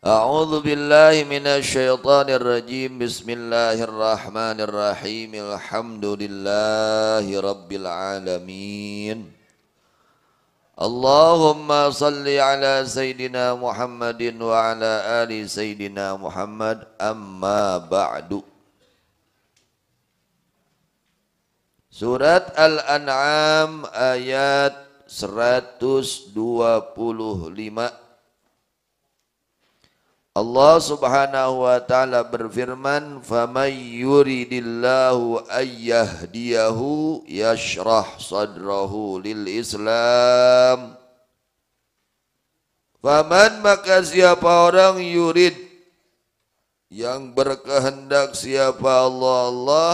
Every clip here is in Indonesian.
أعوذ بالله من الشيطان الرجيم بسم الله الرحمن الرحيم الحمد لله رب العالمين اللهم صل على سيدنا محمد وعلى آل سيدنا محمد أما بعد آيات سرات anam ayat 125 Allah Subhanahu wa taala berfirman, "Faman yuridillahu ayyahdiyahu yashrah يَشْرَحْ lil Islam." Faman maka siapa orang yurid yang berkehendak siapa Allah Allah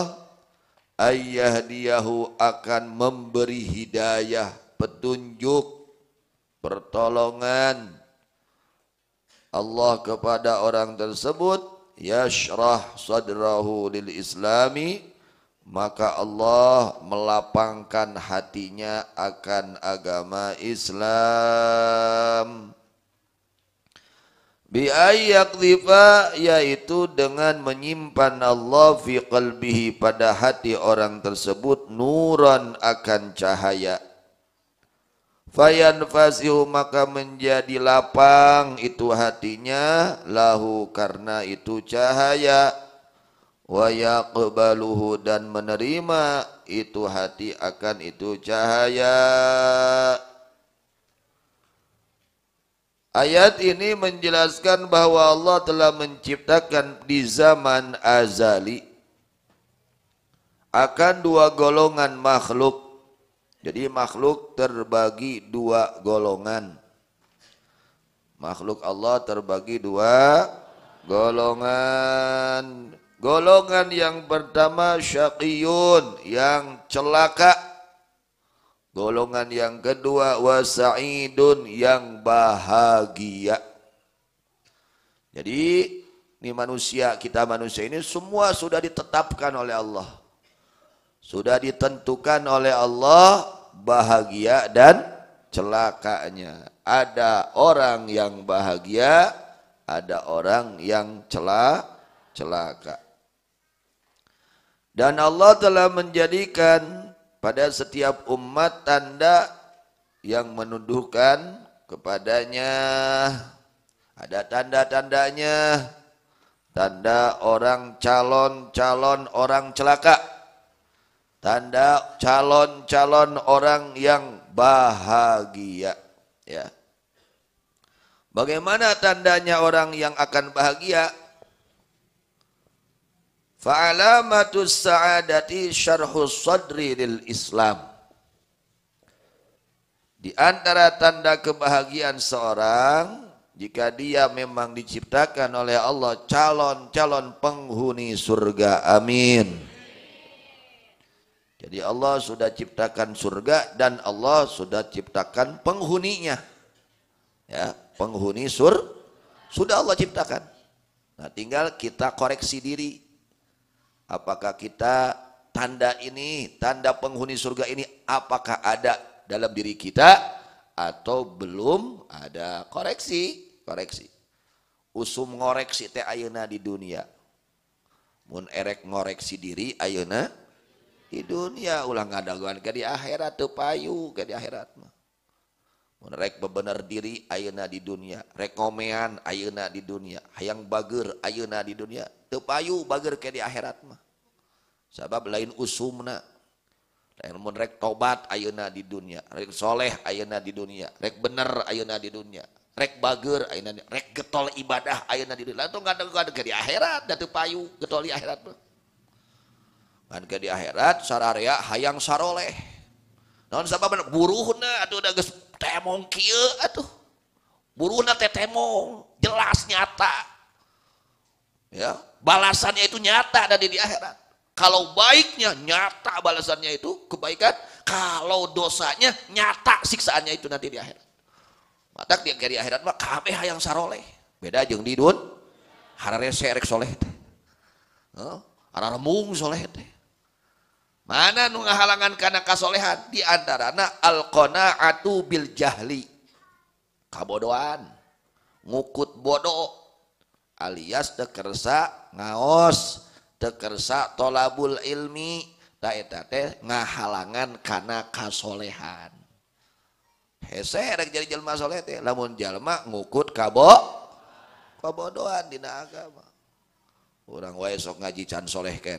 ayyahdiyahu akan memberi hidayah, petunjuk, pertolongan, Allah kepada orang tersebut yashrah sadrahu lil islami maka Allah melapangkan hatinya akan agama Islam bi ayyakdhifa yaitu dengan menyimpan Allah fi qalbihi pada hati orang tersebut nuran akan cahaya fayanfasihu maka menjadi lapang itu hatinya lahu karena itu cahaya wa yaqbaluhu dan menerima itu hati akan itu cahaya Ayat ini menjelaskan bahwa Allah telah menciptakan di zaman azali akan dua golongan makhluk jadi makhluk terbagi dua golongan. Makhluk Allah terbagi dua golongan. Golongan yang pertama syaqiyun yang celaka. Golongan yang kedua wasaidun yang bahagia. Jadi ini manusia kita manusia ini semua sudah ditetapkan oleh Allah. Sudah ditentukan oleh Allah bahagia dan celakanya. Ada orang yang bahagia, ada orang yang celak, celaka. Dan Allah telah menjadikan pada setiap umat tanda yang menuduhkan kepadanya. Ada tanda-tandanya. Tanda orang calon-calon orang celaka tanda calon-calon orang yang bahagia ya bagaimana tandanya orang yang akan bahagia fa'alamatus sa'adati syarhus sadri lil islam di antara tanda kebahagiaan seorang jika dia memang diciptakan oleh Allah calon-calon penghuni surga amin jadi Allah sudah ciptakan surga dan Allah sudah ciptakan penghuninya. Ya, penghuni sur sudah Allah ciptakan. Nah, tinggal kita koreksi diri. Apakah kita tanda ini, tanda penghuni surga ini apakah ada dalam diri kita atau belum ada koreksi, koreksi. Usum ngoreksi teh ayeuna di dunia. Mun erek ngoreksi diri ayeuna di dunia ulah ngadaguan ke di akhirat tuh payu ke di akhirat mah mun rek diri ayeuna di dunia rekomean ayeuna di dunia hayang bager ayeuna di dunia teu payu bager ke di akhirat mah sabab lain usumna lain mun rek tobat ayeuna di dunia rek soleh ayeuna di dunia rek bener ayeuna di dunia rek bager ayeuna rek getol ibadah ayeuna di dunia lah tuh ngadaguan ke di akhirat da teu payu getol di akhirat mah Kan ke di akhirat sararea hayang saroleh. Naon sabab anu? buruhna atuh da geus temong kieu atuh. Buruhna teh temong, jelas nyata. Ya, balasannya itu nyata ada di akhirat. Kalau baiknya nyata balasannya itu kebaikan, kalau dosanya nyata siksaannya itu nanti di akhirat. Matak di di akhirat mah kabeh hayang saroleh. Beda jeung di dun harare serek soleh teh. Heeh, soleh teh. punya nu nga halangan karena kasolehan didiantaraana alqaona Aduh Biljahli kabodoan ngukut bodoh alias dekersa ngaos dekersa tolabul ilmi ngahalangankana kasolehan he ngtbobodo agama orang waesok ngaji cansholeh keeh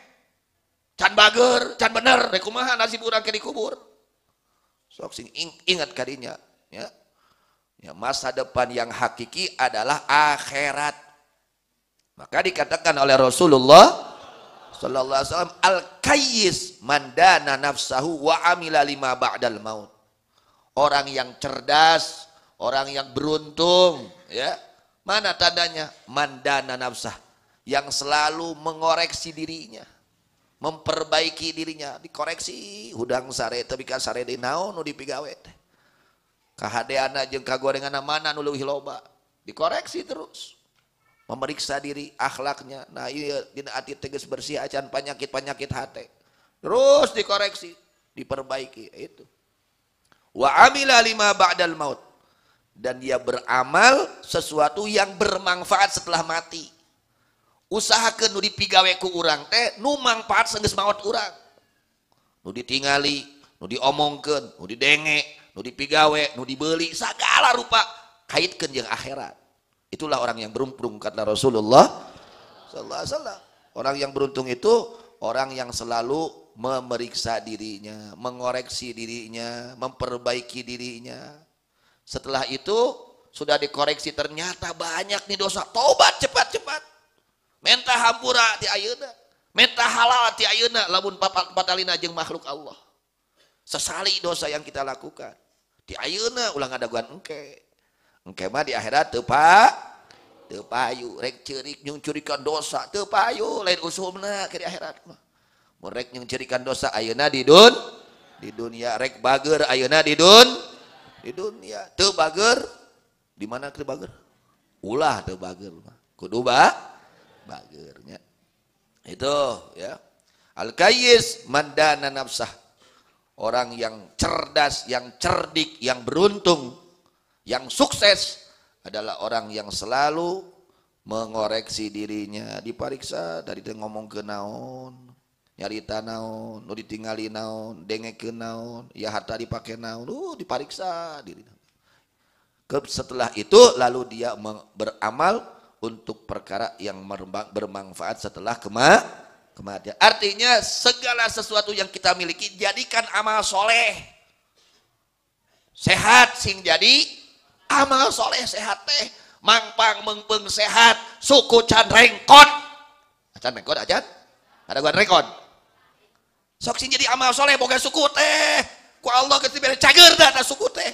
can bager can bener rek kumaha nasib urang ke dikubur sok sing ingat kadinya ya ya masa depan yang hakiki adalah akhirat maka dikatakan oleh Rasulullah sallallahu alaihi wasallam al kayyis mandana nafsahu wa amila lima ba'dal maut orang yang cerdas orang yang beruntung ya mana tandanya mandana nafsah yang selalu mengoreksi dirinya memperbaiki dirinya dikoreksi hudang sare tapi kan sare di naon nu dipigawe teh kahadeana jeung kagorenganna mana nu leuwih loba dikoreksi terus memeriksa diri akhlaknya nah ieu iya, dina ati tegas bersih acan penyakit-penyakit hati terus dikoreksi diperbaiki itu wa amila lima ba'dal maut dan dia beramal sesuatu yang bermanfaat setelah mati usaha ke pigawe ku urang teh nu mangpaat sengges maut urang nu tingali nu diomongkan nu didenge nu dipigawe nu beli segala rupa kaitkan yang akhirat itulah orang yang beruntung kata Rasulullah sallallahu alaihi orang yang beruntung itu orang yang selalu memeriksa dirinya mengoreksi dirinya memperbaiki dirinya setelah itu sudah dikoreksi ternyata banyak nih dosa tobat cepat-cepat punya men hambura diuna hal diuna labun papajeng makhluk Allah sesali dosa yang kita lakukan di auna ulang ada guake di akhirat Pakpayucurikan dosakhtcurikan dosa auna di di duniarek Bagger Ayuna did di dunia teba di mana terba lahba kuduba Bagernya Itu ya. al kayis mandana nafsah. Orang yang cerdas, yang cerdik, yang beruntung, yang sukses adalah orang yang selalu mengoreksi dirinya, diperiksa dari ngomong ke naon, nyari naon, nu ditinggali naon, ke naon, ya harta dipakai naon, lu uh, diperiksa diri. Setelah itu lalu dia beramal untuk perkara yang bermanfaat setelah kema kematian. Artinya segala sesuatu yang kita miliki jadikan amal soleh. Sehat sing jadi amal soleh sehat teh. Mangpang mengpeng sehat suku can rengkot. Can rengkot aja? Ada gua rengkon. Sok sing jadi amal soleh boga suku teh. Ku Allah ketika cager dah suku teh.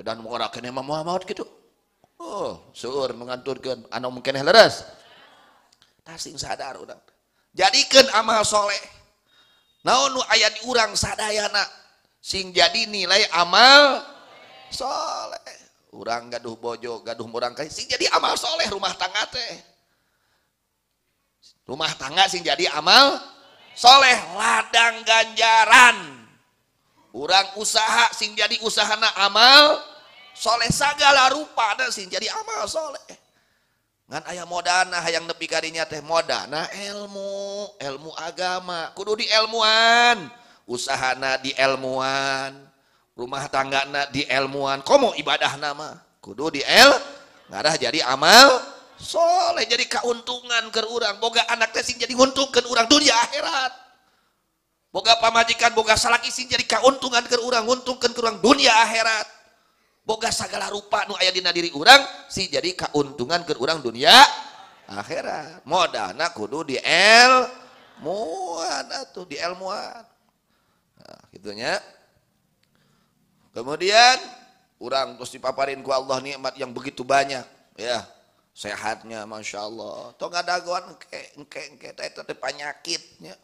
danahkanam Muhammad gitu oh, menganturkan mungkinar jadikan amalleh ayat urang anak sing jadi nilai amalleh u gaduh bojo gaduh orang jadi amalleh rumah tangga rumah tangga sing jadi amalsholeh ladang ganjaran usaha sing jadi ushana amal solehsgala rupa dan sih jadi amal soleh ngan ayaah mauna yang lebih karinya teh modana ilmu ilmu agama kudu di ilmuwan ushana di ilmuwan rumah tangga nah di ilmuwan kamu ibadah nama Kudu di El ngarah jadi amal soleh jadi keuntungan gerrang Boga anaknya jadi untukkedurarang Dudi akhiraatan Boga pamajikan boga salak isin jadi keuntungan ke orang, untungkan ke orang dunia akhirat. Boga segala rupa nu aya dina diri urang si jadi keuntungan ke orang dunia akhirat. Modalna kudu di muan atuh di muan. Nah, gitunya. Kemudian orang terus dipaparin ku Allah nikmat yang begitu banyak ya sehatnya masya Allah toh nggak dagoan engke engke engke itu ada penyakitnya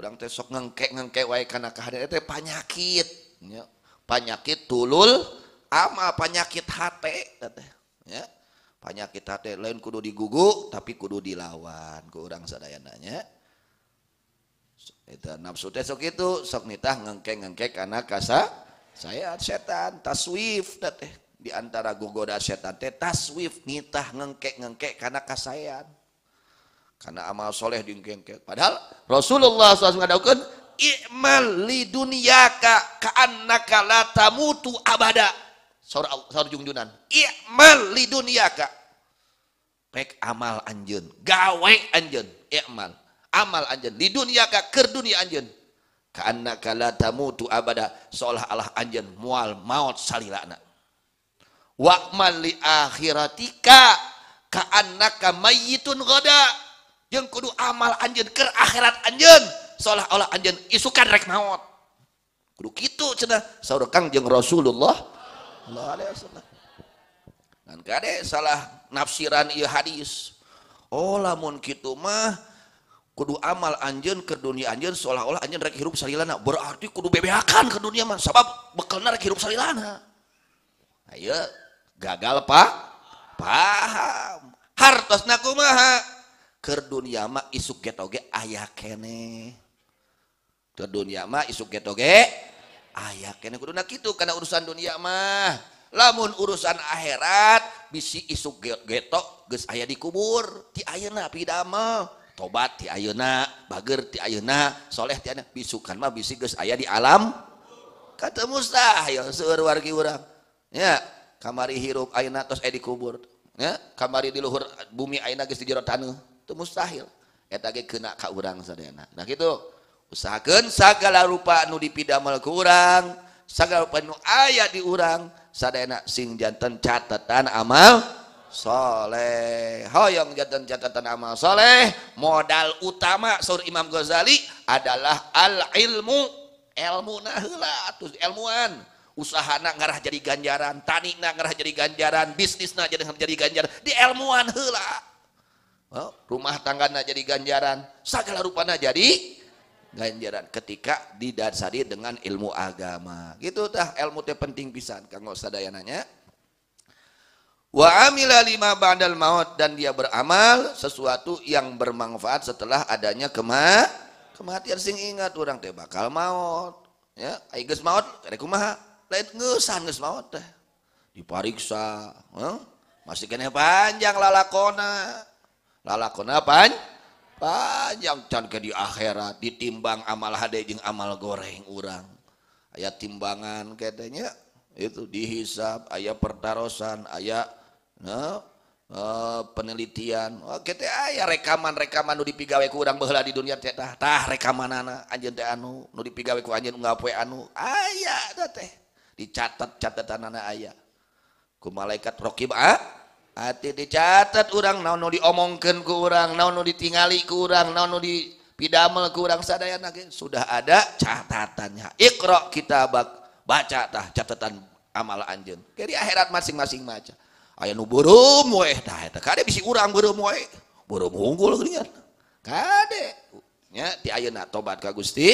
Orang teh sok ngengkek ngengkek wae karena kehadiran teh penyakit, ya. penyakit tulul, ama penyakit hati, ya. penyakit hati lain kudu digugu tapi kudu dilawan ke orang sadayananya. Itu nafsu teh sok itu sok nitah ngengkek ngengkek karena kasa saya setan taswif teh di antara gogoda setan teh taswif nitah ngengkek ngengkek karena kasayan karena amal soleh diungkit-ungkit. Padahal Rasulullah SAW mengadakan ikmal li dunyaka ka'annaka la tamutu abada. Saur, jungjunan. Ikmal li dunyaka. Pek amal anjen. Gawe anjen. Ikmal. Amal anjen. Li dunyaka ker dunia anjen. Ka'annaka la tamutu abada. seolah Allah anjen mual maut anak. Wa'mal li akhiratika ka'annaka mayitun ghadah yang kudu amal anjen ke akhirat anjen seolah-olah anjen isukan rek maut kudu gitu cina saudara kang jeng Rasulullah Allah dan kade salah nafsiran iya hadis oh lamun gitu mah kudu amal anjen ke dunia anjen seolah-olah anjen rek hirup salilana berarti kudu bebeakan ke dunia mah sebab bekalnya rek hirup salilana ayo gagal pak paham hartos nakumaha dunia mah isuk get aya dunia is get aya karena urusan dunia mah lamun urusan akhirat bisi isuk getok ge ayah di kubur di ana pidama tobat diuna bager diunaleh bisukan mah bisi aya di alam kata musta ya kamari hirukuna di kubur kamari diluhur bumi a jero tanu mustahil kena kaurang Nah itu usaha sagala rupa nu dipidmel ke kurangrang sagal penuh ayat diurang sad enak sing jantan catatan amalsholeh Hoongjantan catatan amalsholeh modal utama So Imam Ghazali adalah ala ilmu ilmu nahla ilmuwan usaha ngarah jadi ganjaran tanik na ngarah jadi ganjaran bisnisnya jadi menjadi ganjar di ilmuwan hela oh, rumah tangga na jadi ganjaran segala rupa na jadi ganjaran ketika didasari dengan ilmu agama gitu dah ilmu teh penting pisan kang sadayananya wa amila lima ba'dal maut dan dia beramal sesuatu yang bermanfaat setelah adanya kema kematian sing ingat orang teh bakal maut ya ai maut karek kumaha lain ngeusan geus maut teh dipariksa eh? masih kena panjang lalakona kenapa panjang cat di akhirat ditimbang amal hadj amal goreng urang ayat timbangan katanya itu dihisap aya perdaan ayaah e, penelitian oke oh, aya rekaman rekaman nu dipigawaku kurangrang behala di dunia cetahtah rekaman aja anu dipiga anj anu dicat- catatan ayaahku malaikat Roqib ah, hati dicatat orang na diomongkan ke urang di ditingali ke orang na di pidamel ke orang sadaya nage sudah ada catatannya Iqra kita baca tah catatan amal anjen jadi akhirat masing-masing maca Ayo nu beureum dah. tah eta kade bisi urang beureum we beureum unggul geuningan kade nya ti nak tobat ka Gusti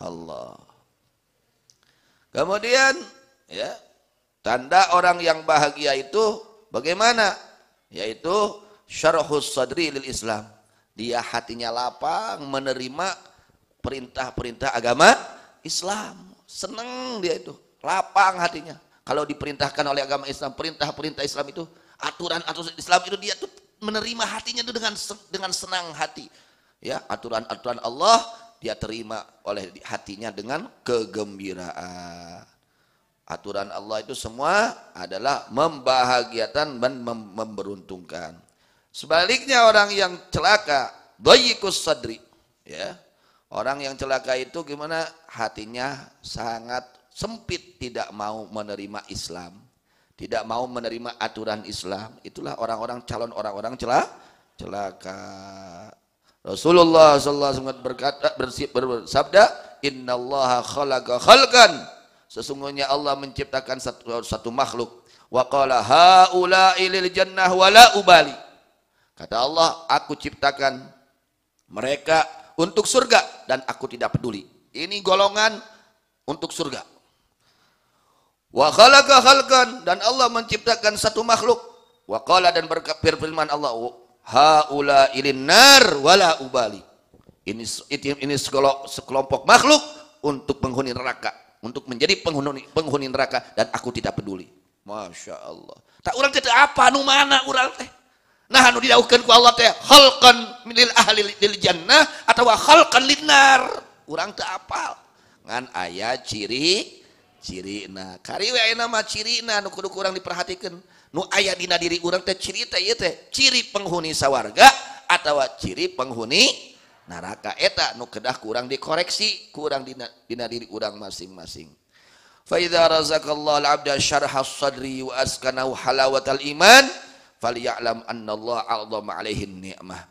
Allah kemudian ya tanda orang yang bahagia itu Bagaimana? Yaitu syarhus sadri lil Islam. Dia hatinya lapang menerima perintah-perintah agama Islam. Senang dia itu, lapang hatinya. Kalau diperintahkan oleh agama Islam, perintah-perintah Islam itu, aturan-aturan Islam itu dia tuh menerima hatinya itu dengan dengan senang hati. Ya, aturan-aturan Allah dia terima oleh hatinya dengan kegembiraan. Aturan Allah itu semua adalah membahagiakan dan mem memberuntungkan. Sebaliknya orang yang celaka, doyikus sadri. Ya. Orang yang celaka itu gimana? Hatinya sangat sempit, tidak mau menerima Islam. Tidak mau menerima aturan Islam. Itulah orang-orang calon orang-orang celaka. celaka. Rasulullah sallallahu alaihi wasallam bersabda, "Innallaha khalaqa khalqan sesungguhnya Allah menciptakan satu, satu makhluk wa qala haula ilil jannah wala ubali kata Allah aku ciptakan mereka untuk surga dan aku tidak peduli ini golongan untuk surga wa khalaqa khalqan dan Allah menciptakan satu makhluk wa qala dan berkafir firman Allah haula ilin nar wala ubali ini ini sekelompok makhluk untuk penghuni neraka untuk menjadi penghun penghuni neraka dan aku tidak peduli Masya Allah tak orang kita apa mana kurang eh, teh Nah ahnah ataunar orang ke aal ayah ciri ciri kar nama cirina kurang diperhatikan Nu ayah Di diri kurang cerita teh ciri penghuni sawwarga atau ciri penghuni itu neraka eta nu kedah kurang dikoreksi kurang dina, dina diri urang masing-masing fa idza razaqallahu al-'abda syarha sadri wa askana halawatal iman falyalam annallaha a'dham 'alaihi ni'mah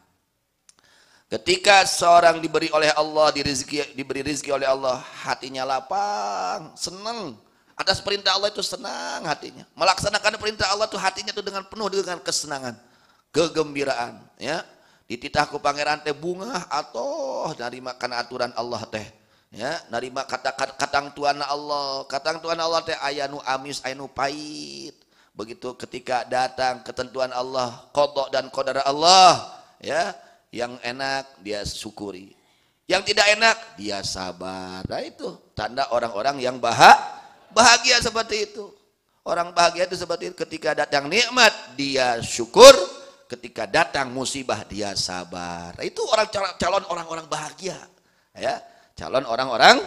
ketika seorang diberi oleh Allah dirizki, diberi rizki oleh Allah hatinya lapang senang atas perintah Allah itu senang hatinya. Melaksanakan perintah Allah itu hatinya itu dengan penuh dengan kesenangan, kegembiraan, ya dititahku pangeran teh bunga atau dari makan aturan Allah teh ya dari kata katang tuan Allah katang tuan Allah teh ayanu amis ayanu pahit begitu ketika datang ketentuan Allah kodok dan kodar Allah ya yang enak dia syukuri yang tidak enak dia sabar nah itu tanda orang-orang yang bahak bahagia seperti itu orang bahagia itu seperti ketika datang nikmat dia syukur ketika datang musibah dia sabar. Itu orang calon orang-orang bahagia, ya. Calon orang-orang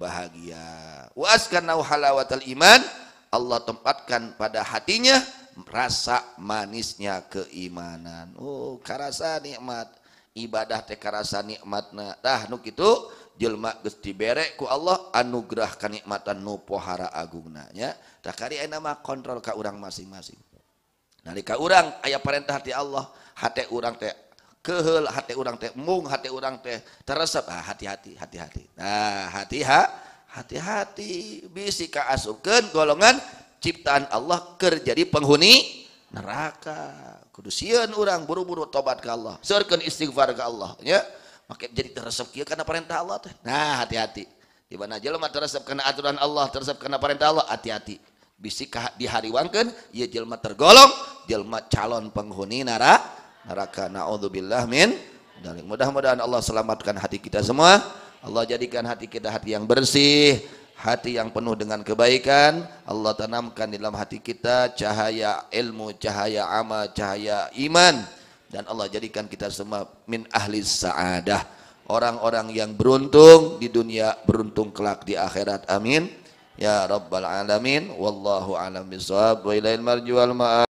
bahagia. Waskanau halawatul iman, Allah tempatkan pada hatinya rasa manisnya keimanan. Oh, karasa nikmat ibadah teh karasa nikmatna. Tah nu kitu jelma geus dibere ku Allah anugerah nikmatan nu pohara agungna nya. Tah kari mah kontrol ka urang masing-masing nalika urang ayah perintah hati Allah hati urang teh kehel hati urang teh mung hati urang teh teresep ah hati-hati hati-hati nah hati ha hati-hati bisi kaasupkeun golongan ciptaan Allah kerja di penghuni neraka Kudusian orang buru-buru tobat ke Allah serkan istighfar ke Allah Ya, make jadi teresep kieu karena perintah Allah teh nah hati-hati di mana jelema teresep karena aturan Allah teresep karena perintah Allah hati-hati bisik di hari dihariwangkan ya jelma tergolong jelma calon penghuni nara neraka naudzubillah min dalik mudah-mudahan Allah selamatkan hati kita semua Allah jadikan hati kita hati yang bersih hati yang penuh dengan kebaikan Allah tanamkan di dalam hati kita cahaya ilmu cahaya amal cahaya iman dan Allah jadikan kita semua min ahli saadah orang-orang yang beruntung di dunia beruntung kelak di akhirat amin ya rabbal alamin wallahu alam bisawab wa ilail marjual